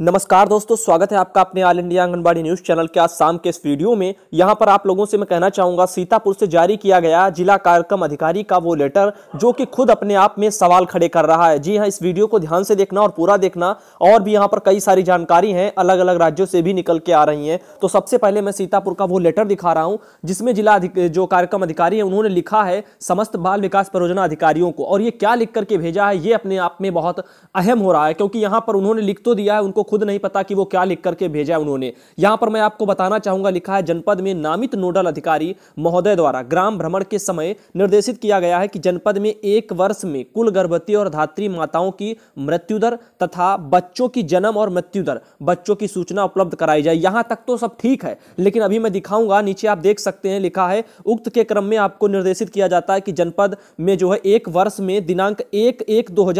नमस्कार दोस्तों स्वागत है आपका अपने all India Anganwadi news channel के आज शाम के इस वीडियो में यहां पर आप लोगों से मैं कहना चाहूंगा सीतापुर से जारी किया गया जिला कार्यक्रम अधिकारी का वो लेटर जो कि खुद अपने आप में सवाल खड़े कर रहा है जी हां इस वीडियो को ध्यान से देखना और पूरा देखना और भी यहाँ पर कई सारी जानकारी है अलग अलग राज्यों से भी निकल के आ रही है तो सबसे पहले मैं सीतापुर का वो लेटर दिखा रहा हूँ जिसमें जिला जो कार्यक्रम अधिकारी है उन्होंने लिखा है समस्त बाल विकास परियोजना अधिकारियों को और ये क्या लिख करके भेजा है ये अपने आप में बहुत अहम हो रहा है क्योंकि यहाँ पर उन्होंने लिख तो दिया है उनको खुद नहीं पता कि वो क्या लिख करके भेजा है उन्होंने यहां पर मैं आपको बताना चाहूंगा लिखा है जनपद में नामित नोडल अधिकारी महोदय द्वारा ग्राम भ्रमण के समय निर्देशित किया गया है कि जनपद में एक वर्ष में कुल गर्भवती और धात्री माताओं की मृत्यु दर तथा बच्चों की जन्म और मृत्यु दर बच्चों की सूचना उपलब्ध कराई जाए यहां तक तो सब ठीक है लेकिन अभी मैं दिखाऊंगा नीचे आप देख सकते हैं लिखा है उक्त के क्रम में आपको निर्देशित किया जाता है कि जनपद में जो है एक वर्ष में दिनांक एक एक दो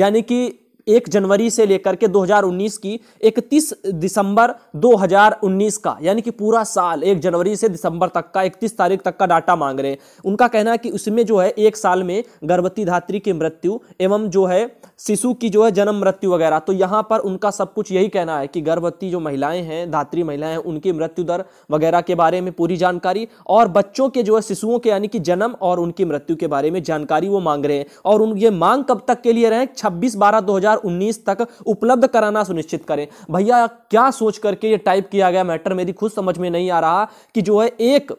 यानी कि एक जनवरी से लेकर के 2019 की 31 दिसंबर 2019 का यानी कि पूरा साल एक जनवरी से दिसंबर तक का 31 तारीख तक का डाटा मांग रहे हैं उनका कहना है कि उसमें जो है एक साल में गर्भवती धात्री की मृत्यु एवं जो है शिशु की जो है जन्म मृत्यु वगैरह तो यहाँ पर उनका सब कुछ यही कहना है कि गर्भवती जो महिलाएं हैं धात्री महिलाएं हैं उनकी मृत्यु दर वगैरह के बारे में पूरी जानकारी और बच्चों के जो है शिशुओं के यानी कि जन्म और उनकी मृत्यु के बारे में जानकारी वो मांग रहे हैं और उन ये मांग कब तक के लिए रहें छब्बीस बारह दो तक उपलब्ध कराना सुनिश्चित करें भैया क्या सोच करके ये टाइप किया गया मैटर मेरी खुद समझ में नहीं आ रहा कि जो है एक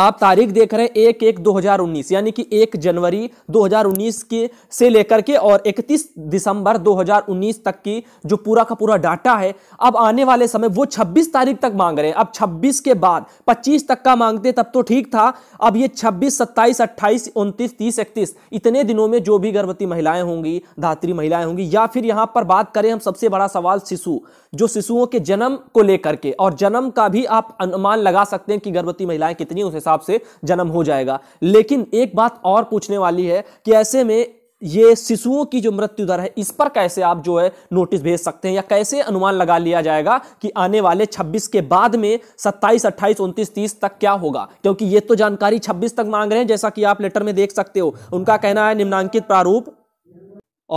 आप तारीख देख रहे हैं एक एक 2019 यानी कि एक जनवरी 2019 के से लेकर के और 31 दिसंबर 2019 तक की जो पूरा का पूरा डाटा है अब आने वाले समय वो 26 तारीख तक मांग रहे हैं अब 26 के बाद 25 तक का मांगते तब तो ठीक था अब ये 26 27 28 29 30 इकतीस इतने दिनों में जो भी गर्भवती महिलाएं होंगी धात्री महिलाएं होंगी या फिर यहां पर बात करें हम सबसे बड़ा सवाल शिशु जो शिशुओं के जन्म को लेकर के और जन्म का भी आप अनुमान लगा सकते हैं कि गर्भवती महिलाएं कितनी उसे हिसाब से जन्म हो जाएगा लेकिन एक बात और पूछने वाली है कि ऐसे में ये शिशुओं की जो मृत्यु दर है इस पर कैसे आप जो है नोटिस भेज सकते हैं या कैसे अनुमान लगा लिया जाएगा कि आने वाले 26 के बाद में 27, 28, 29, 30 तक क्या होगा क्योंकि ये तो जानकारी 26 तक मांग रहे हैं जैसा कि आप लेटर में देख सकते हो उनका कहना है निम्नांकित प्रारूप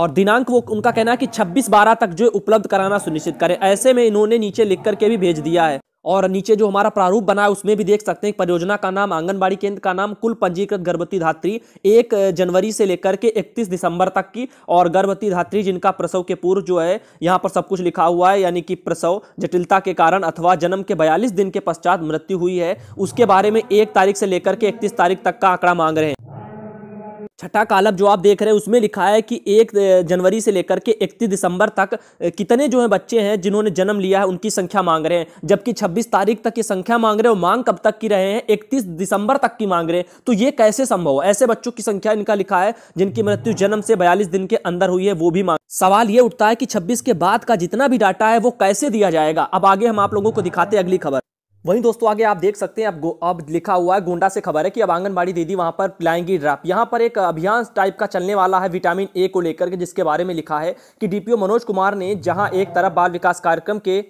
और दिनांक वो उनका कहना है कि 26 बारह तक जो उपलब्ध कराना सुनिश्चित करें ऐसे में इन्होंने नीचे लिख करके भी भेज दिया है और नीचे जो हमारा प्रारूप बना है उसमें भी देख सकते हैं परियोजना का नाम आंगनबाड़ी केंद्र का नाम कुल पंजीकृत गर्भवती धात्री एक जनवरी से लेकर के 31 दिसंबर तक की और गर्भवती धात्री जिनका प्रसव के पूर्व जो है यहाँ पर सब कुछ लिखा हुआ है यानी कि प्रसव जटिलता के कारण अथवा जन्म के बयालीस दिन के पश्चात मृत्यु हुई है उसके बारे में एक तारीख से लेकर के इकतीस तारीख तक का आंकड़ा मांग रहे हैं छठा कालब जो आप देख रहे हैं उसमें लिखा है कि एक जनवरी से लेकर के इकतीस दिसंबर तक कितने जो हैं बच्चे हैं जिन्होंने जन्म लिया है उनकी संख्या मांग रहे हैं जबकि 26 तारीख तक ये संख्या मांग रहे हैं और मांग कब तक की रहे हैं इकतीस दिसंबर तक की मांग रहे हैं तो ये कैसे संभव है ऐसे बच्चों की संख्या इनका लिखा है जिनकी मृत्यु जन्म से बयालीस दिन के अंदर हुई है वो भी मांग सवाल ये उठता है कि छब्बीस के बाद का जितना भी डाटा है वो कैसे दिया जाएगा अब आगे हम आप लोगों को दिखाते अगली खबर वहीं दोस्तों आगे आप देख सकते हैं अब अब लिखा हुआ है गोंडा से खबर है कि अब आंगनबाड़ी दीदी वहां पर पिलाएंगी ड्राप यहां पर एक अभियान टाइप का चलने वाला है विटामिन ए को लेकर के जिसके बारे में लिखा है कि डीपीओ मनोज कुमार ने जहां एक तरफ बाल विकास कार्यक्रम के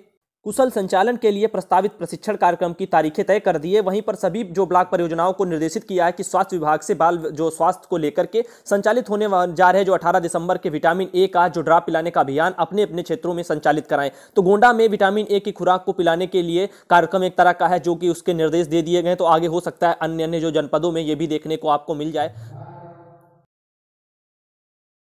कुशल संचालन के लिए प्रस्तावित प्रशिक्षण कार्यक्रम की तारीखें तय कर दी है वहीं पर सभी जो ब्लॉक परियोजनाओं को निर्देशित किया है कि स्वास्थ्य विभाग से बाल जो स्वास्थ्य को लेकर के संचालित होने जा रहे जो 18 दिसंबर के विटामिन ए का जो ड्राप पिलाने का अभियान अपने अपने क्षेत्रों में संचालित कराएं तो गोंडा में विटामिन ए की खुराक को पिलाने के लिए कार्यक्रम एक तरह का है जो कि उसके निर्देश दे दिए गए तो आगे हो सकता है अन्य अन्य जो जनपदों में ये भी देखने को आपको मिल जाए